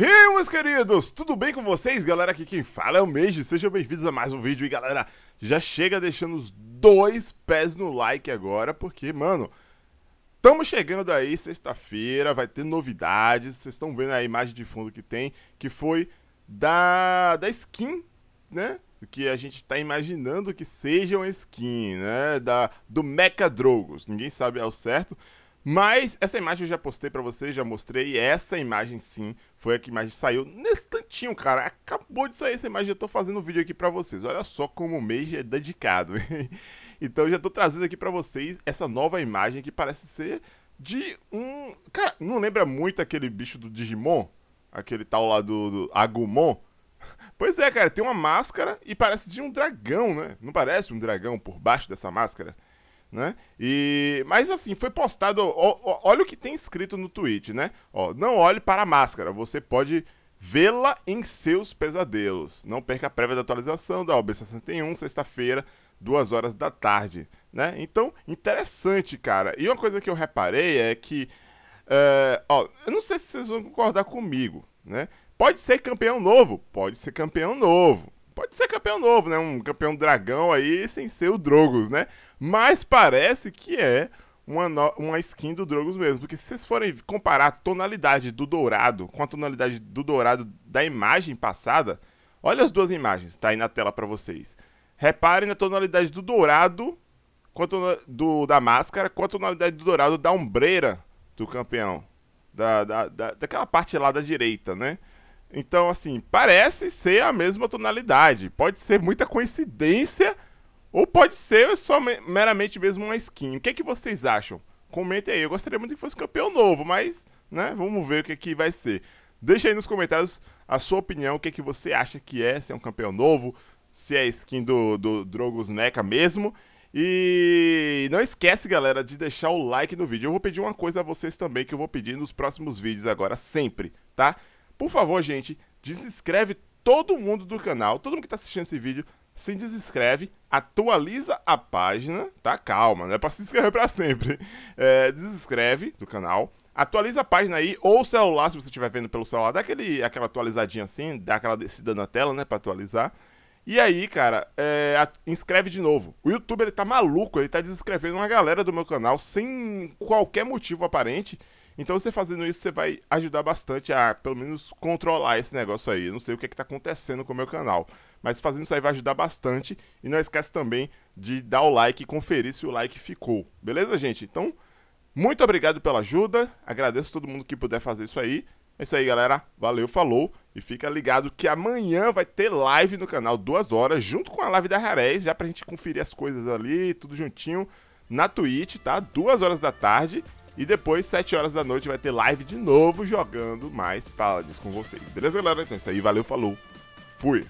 E meus queridos, tudo bem com vocês? Galera, aqui quem fala é o Meiji, sejam bem-vindos a mais um vídeo E galera, já chega deixando os dois pés no like agora Porque, mano, estamos chegando aí sexta-feira, vai ter novidades Vocês estão vendo a imagem de fundo que tem Que foi da, da skin, né? que a gente está imaginando que seja uma skin, né? Da, do Mecha Drogos. Ninguém sabe ao certo, mas essa imagem eu já postei para vocês, já mostrei. Essa imagem sim foi a que mais saiu nesse tantinho, cara. Acabou de sair essa imagem, eu tô fazendo um vídeo aqui para vocês. Olha só como o mês é dedicado. então eu já tô trazendo aqui para vocês essa nova imagem que parece ser de um, cara, não lembra muito aquele bicho do Digimon, aquele tal lá do, do Agumon. Pois é, cara, tem uma máscara e parece de um dragão, né? Não parece um dragão por baixo dessa máscara? né? E mas assim, foi postado, ó, ó, olha o que tem escrito no tweet, né? Ó, não olhe para a máscara, você pode vê-la em seus pesadelos. Não perca a prévia da atualização da OB61, sexta-feira, duas horas da tarde, né? Então, interessante, cara. E uma coisa que eu reparei é que é, ó, eu não sei se vocês vão concordar comigo, né? Pode ser campeão novo, pode ser campeão novo pode ser campeão novo, né? Um campeão dragão aí sem ser o Drogos, né? Mas parece que é uma, no... uma skin do Drogos mesmo. Porque se vocês forem comparar a tonalidade do dourado com a tonalidade do dourado da imagem passada, olha as duas imagens, tá aí na tela para vocês. Reparem na tonalidade do dourado quanto no... do, da máscara, quanto a tonalidade do dourado da ombreira do campeão. Da, da, da, daquela parte lá da direita, né? Então, assim, parece ser a mesma tonalidade. Pode ser muita coincidência ou pode ser só meramente mesmo uma skin. O que, é que vocês acham? Comentem aí. Eu gostaria muito que fosse campeão novo, mas, né, vamos ver o que, é que vai ser. Deixa aí nos comentários a sua opinião, o que, é que você acha que é, se é um campeão novo, se é skin do, do Drogos Neca mesmo. E não esquece, galera, de deixar o like no vídeo. Eu vou pedir uma coisa a vocês também, que eu vou pedir nos próximos vídeos agora, sempre, tá? Por favor, gente, desinscreve todo mundo do canal, todo mundo que tá assistindo esse vídeo, se desinscreve, atualiza a página, tá? Calma, não é pra se inscrever pra sempre. É, desinscreve do canal, atualiza a página aí, ou o celular, se você estiver vendo pelo celular, dá aquele, aquela atualizadinha assim, dá aquela descida na tela, né, pra atualizar. E aí, cara, é, a, inscreve de novo. O YouTube, ele tá maluco, ele tá desinscrevendo uma galera do meu canal sem qualquer motivo aparente. Então, você fazendo isso, você vai ajudar bastante a, pelo menos, controlar esse negócio aí. Eu não sei o que, é que tá acontecendo com o meu canal. Mas fazendo isso aí vai ajudar bastante. E não esquece também de dar o like e conferir se o like ficou. Beleza, gente? Então, muito obrigado pela ajuda. Agradeço todo mundo que puder fazer isso aí. É isso aí, galera. Valeu, falou. E fica ligado que amanhã vai ter live no canal, duas horas, junto com a live da Rarez, já pra gente conferir as coisas ali, tudo juntinho, na Twitch, tá? Duas horas da tarde. E depois, 7 horas da noite, vai ter live de novo jogando mais Paladins com vocês. Beleza, galera? Então é isso aí. Valeu, falou. Fui.